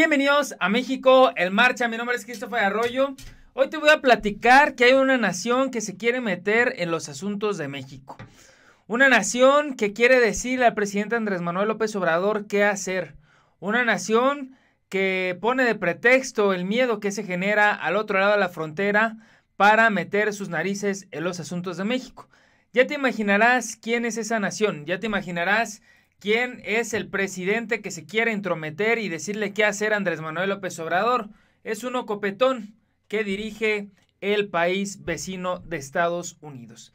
Bienvenidos a México, en Marcha. Mi nombre es Cristóbal Arroyo. Hoy te voy a platicar que hay una nación que se quiere meter en los asuntos de México. Una nación que quiere decirle al presidente Andrés Manuel López Obrador qué hacer. Una nación que pone de pretexto el miedo que se genera al otro lado de la frontera para meter sus narices en los asuntos de México. Ya te imaginarás quién es esa nación, ya te imaginarás ¿Quién es el presidente que se quiere intrometer y decirle qué hacer a Andrés Manuel López Obrador? Es uno copetón que dirige el país vecino de Estados Unidos.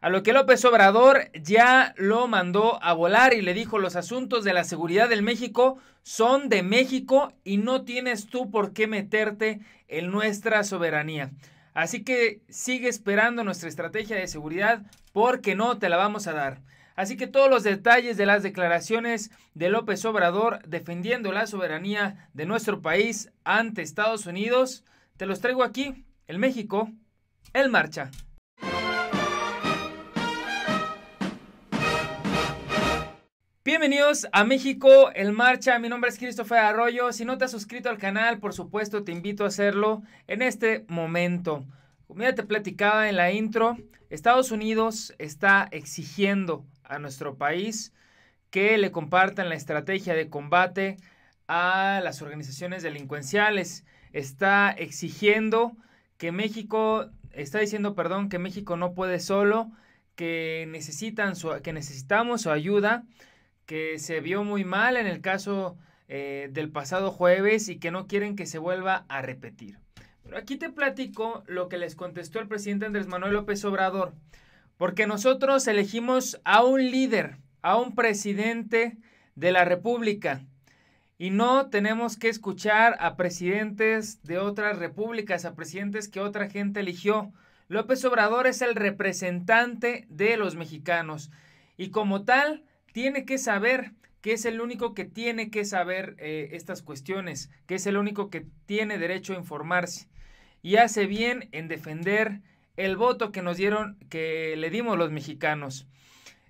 A lo que López Obrador ya lo mandó a volar y le dijo los asuntos de la seguridad del México son de México y no tienes tú por qué meterte en nuestra soberanía. Así que sigue esperando nuestra estrategia de seguridad porque no te la vamos a dar. Así que todos los detalles de las declaraciones de López Obrador defendiendo la soberanía de nuestro país ante Estados Unidos, te los traigo aquí, el México, el marcha. Bienvenidos a México en Marcha, mi nombre es Christopher Arroyo, si no te has suscrito al canal, por supuesto te invito a hacerlo en este momento. Como pues ya te platicaba en la intro, Estados Unidos está exigiendo a nuestro país que le compartan la estrategia de combate a las organizaciones delincuenciales. Está exigiendo que México, está diciendo, perdón, que México no puede solo, que, necesitan que necesitamos su ayuda, que se vio muy mal en el caso eh, del pasado jueves y que no quieren que se vuelva a repetir. Aquí te platico lo que les contestó el presidente Andrés Manuel López Obrador, porque nosotros elegimos a un líder, a un presidente de la República. Y no tenemos que escuchar a presidentes de otras repúblicas, a presidentes que otra gente eligió. López Obrador es el representante de los mexicanos y como tal tiene que saber que es el único que tiene que saber eh, estas cuestiones, que es el único que tiene derecho a informarse y hace bien en defender el voto que nos dieron, que le dimos los mexicanos.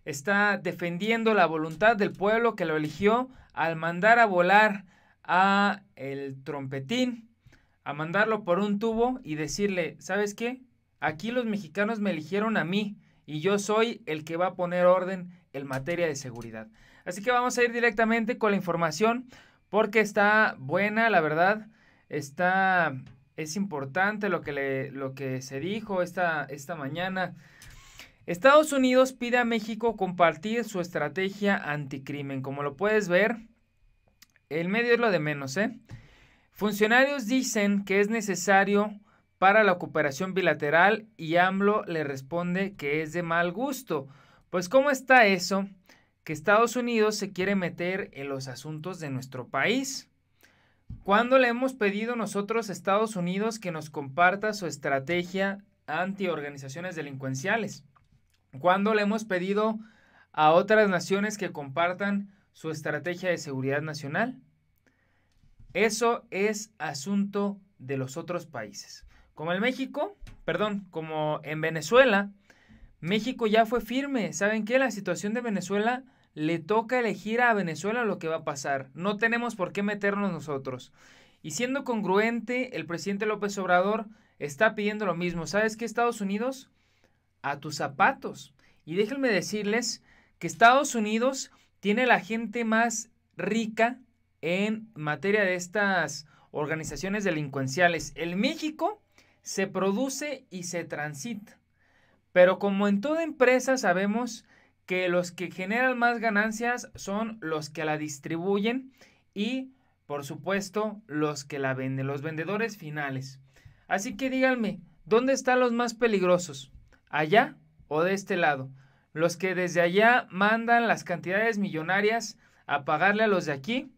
Está defendiendo la voluntad del pueblo que lo eligió al mandar a volar a el trompetín, a mandarlo por un tubo y decirle, ¿sabes qué? Aquí los mexicanos me eligieron a mí y yo soy el que va a poner orden en materia de seguridad. Así que vamos a ir directamente con la información porque está buena, la verdad. Está, es importante lo que, lo que se dijo esta, esta mañana. Estados Unidos pide a México compartir su estrategia anticrimen. Como lo puedes ver, el medio es lo de menos, ¿eh? Funcionarios dicen que es necesario para la cooperación bilateral y AMLO le responde que es de mal gusto. Pues ¿cómo está eso? que Estados Unidos se quiere meter en los asuntos de nuestro país. ¿Cuándo le hemos pedido nosotros a Estados Unidos que nos comparta su estrategia anti organizaciones delincuenciales? ¿Cuándo le hemos pedido a otras naciones que compartan su estrategia de seguridad nacional? Eso es asunto de los otros países. Como en México, perdón, como en Venezuela, México ya fue firme. ¿Saben qué? La situación de Venezuela le toca elegir a Venezuela lo que va a pasar. No tenemos por qué meternos nosotros. Y siendo congruente, el presidente López Obrador está pidiendo lo mismo. ¿Sabes qué, Estados Unidos? A tus zapatos. Y déjenme decirles que Estados Unidos tiene la gente más rica en materia de estas organizaciones delincuenciales. El México se produce y se transita. Pero como en toda empresa sabemos que los que generan más ganancias son los que la distribuyen y, por supuesto, los que la venden, los vendedores finales. Así que díganme, ¿dónde están los más peligrosos? ¿Allá o de este lado? Los que desde allá mandan las cantidades millonarias a pagarle a los de aquí.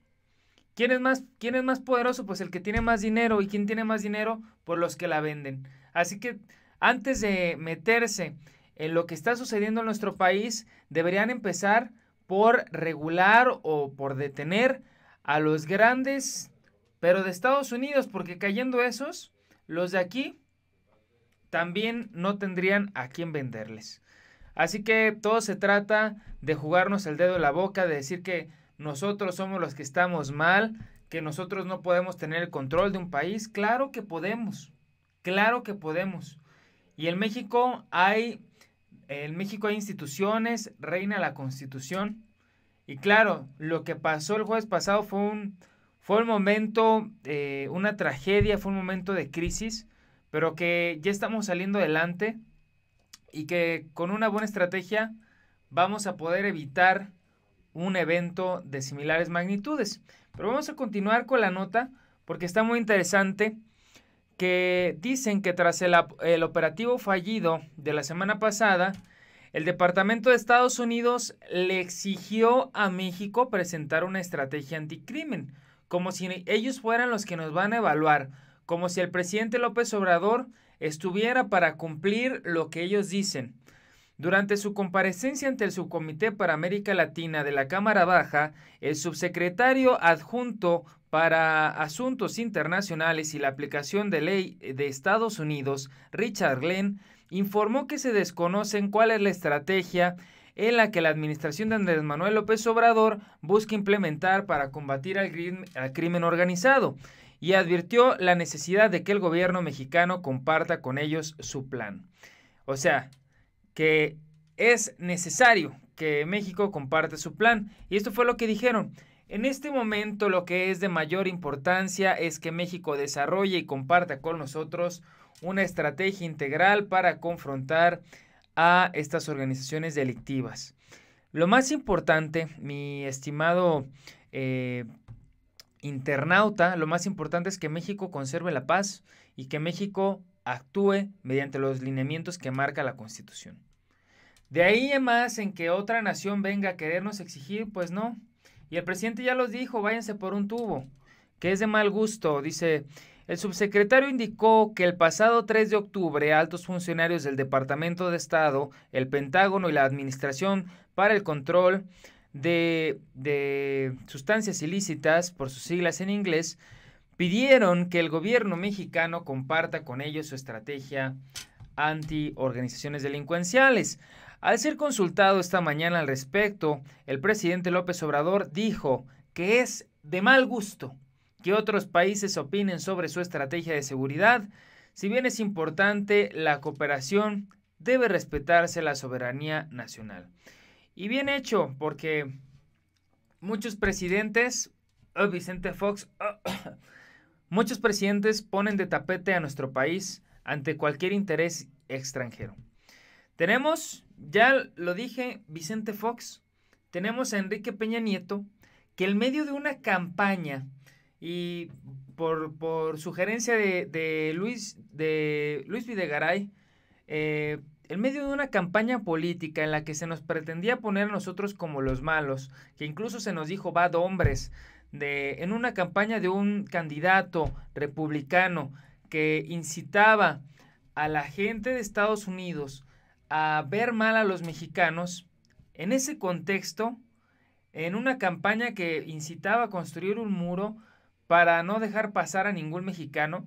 ¿Quién es más, quién es más poderoso? Pues el que tiene más dinero. ¿Y quién tiene más dinero? Por pues los que la venden. Así que antes de meterse en lo que está sucediendo en nuestro país, deberían empezar por regular o por detener a los grandes, pero de Estados Unidos, porque cayendo esos, los de aquí también no tendrían a quién venderles. Así que todo se trata de jugarnos el dedo en la boca, de decir que nosotros somos los que estamos mal, que nosotros no podemos tener el control de un país. Claro que podemos, claro que podemos. Y en México hay, en México hay instituciones, reina la constitución. Y claro, lo que pasó el jueves pasado fue un, fue un momento, eh, una tragedia, fue un momento de crisis, pero que ya estamos saliendo adelante y que con una buena estrategia vamos a poder evitar un evento de similares magnitudes. Pero vamos a continuar con la nota porque está muy interesante que dicen que tras el, operativo fallido de la semana pasada, el Departamento de Estados Unidos le exigió a México presentar una estrategia anticrimen, como si ellos fueran los que nos van a evaluar, como si el presidente López Obrador estuviera para cumplir lo que ellos dicen. Durante su comparecencia ante el Subcomité para América Latina de la Cámara Baja, el subsecretario adjunto para asuntos internacionales y la aplicación de ley de Estados Unidos, Richard Glenn informó que se desconocen cuál es la estrategia en la que la administración de Andrés Manuel López Obrador busca implementar para combatir al, crimen, al crimen organizado y advirtió la necesidad de que el gobierno mexicano comparta con ellos su plan. O sea, que es necesario que México comparte su plan. Y esto fue lo que dijeron. En este momento lo que es de mayor importancia es que México desarrolle y comparta con nosotros una estrategia integral para confrontar a estas organizaciones delictivas. Lo más importante, mi estimado eh, internauta, lo más importante es que México conserve la paz y que México actúe mediante los lineamientos que marca la Constitución. De ahí en más en que otra nación venga a querernos exigir, pues no, y el presidente ya los dijo, váyanse por un tubo, que es de mal gusto. Dice, el subsecretario indicó que el pasado 3 de octubre altos funcionarios del Departamento de Estado, el Pentágono y la Administración para el Control de, de, Sustancias Ilícitas, por sus siglas en inglés, pidieron que el gobierno mexicano comparta con ellos su estrategia anti organizaciones delincuenciales. Al ser consultado esta mañana al respecto, el presidente López Obrador dijo que es de mal gusto que otros países opinen sobre su estrategia de seguridad. Si bien es importante la cooperación, debe respetarse la soberanía nacional. Y bien hecho, porque muchos presidentes, oh, Vicente Fox, muchos presidentes ponen de tapete a nuestro país ante cualquier interés extranjero. Tenemos, ya lo dije, Vicente Fox, tenemos a Enrique Peña Nieto, que en medio de una campaña y por, sugerencia de, Luis, de Luis Videgaray, eh, en medio de una campaña política en la que se nos pretendía poner a nosotros como los malos, que incluso se nos dijo bad hombres, de, en una campaña de un candidato republicano que incitaba a la gente de Estados Unidos a ver mal a los mexicanos en ese contexto, en una campaña que incitaba a construir un muro para no dejar pasar a ningún mexicano,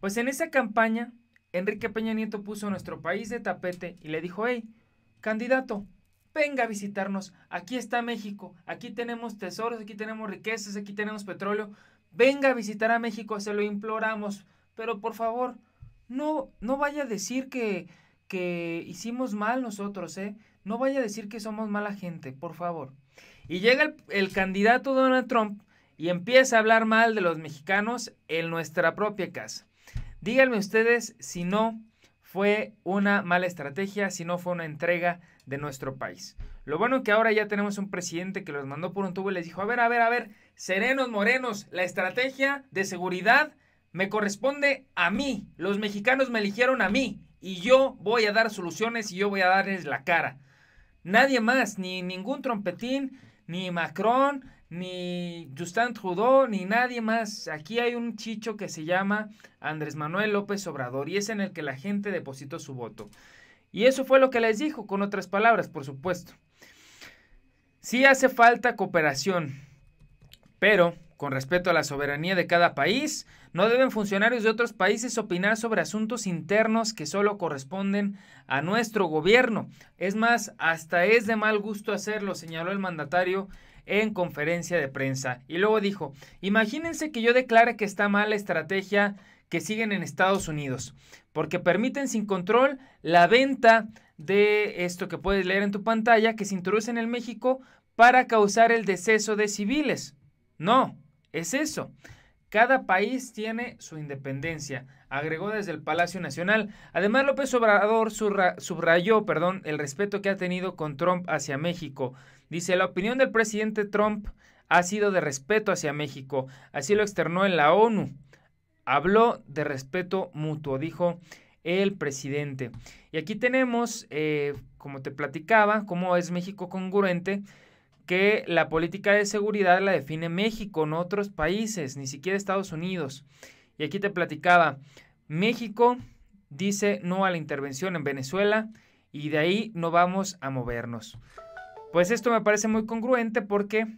pues en esa campaña Enrique Peña Nieto puso nuestro país de tapete y le dijo, hey, candidato, venga a visitarnos, aquí está México, aquí tenemos tesoros, aquí tenemos riquezas, aquí tenemos petróleo, venga a visitar a México, se lo imploramos, pero por favor, no, no vaya a decir que que hicimos mal nosotros, ¿eh? No vaya a decir que somos mala gente, por favor. Y llega el, el candidato Donald Trump y empieza a hablar mal de los mexicanos en nuestra propia casa. Díganme ustedes si no fue una mala estrategia, si no fue una entrega de nuestro país. Lo bueno que ahora ya tenemos un presidente que los mandó por un tubo y les dijo, a ver, a ver, a ver, serenos, morenos, la estrategia de seguridad me corresponde a mí. Los mexicanos me eligieron a mí y yo voy a dar soluciones y yo voy a darles la cara. Nadie más, ni ningún trompetín, ni Macron, ni Justin Trudeau, ni nadie más. Aquí hay un chicho que se llama Andrés Manuel López Obrador y es en el que la gente depositó su voto. Y eso fue lo que les dijo, con otras palabras, por supuesto. Sí hace falta cooperación, pero con respeto a la soberanía de cada país, no deben funcionarios de otros países opinar sobre asuntos internos que solo corresponden a nuestro gobierno. Es más, hasta es de mal gusto hacerlo, señaló el mandatario en conferencia de prensa. Y luego dijo, imagínense que yo declare que está mal la estrategia que siguen en Estados Unidos, porque permiten sin control la venta de esto que puedes leer en tu pantalla, que se introduce en el México para causar el deceso de civiles. No, es eso. Cada país tiene su independencia, agregó desde el Palacio Nacional. Además, López Obrador subrayó perdón, el respeto que ha tenido con Trump hacia México. Dice, la opinión del presidente Trump ha sido de respeto hacia México. Así lo externó en la ONU. Habló de respeto mutuo, dijo el presidente. Y aquí tenemos, eh, como te platicaba, cómo es México congruente que la política de seguridad la define México, no otros países, ni siquiera Estados Unidos. Y aquí te platicaba, México dice no a la intervención en Venezuela y de ahí no vamos a movernos. Pues esto me parece muy congruente porque,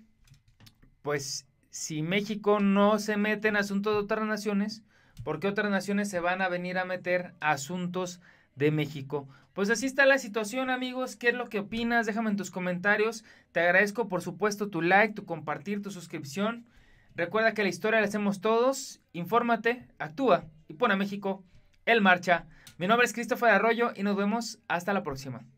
pues, si México no se mete en asuntos de otras naciones, ¿por qué otras naciones se van a venir a meter asuntos de México. Pues así está la situación, amigos. ¿Qué es lo que opinas? Déjame en tus comentarios. Te agradezco, por supuesto, tu like, tu compartir, tu suscripción. Recuerda que la historia la hacemos todos. Infórmate, actúa y pon a México en marcha. Mi nombre es Cristóbal Arroyo y nos vemos hasta la próxima.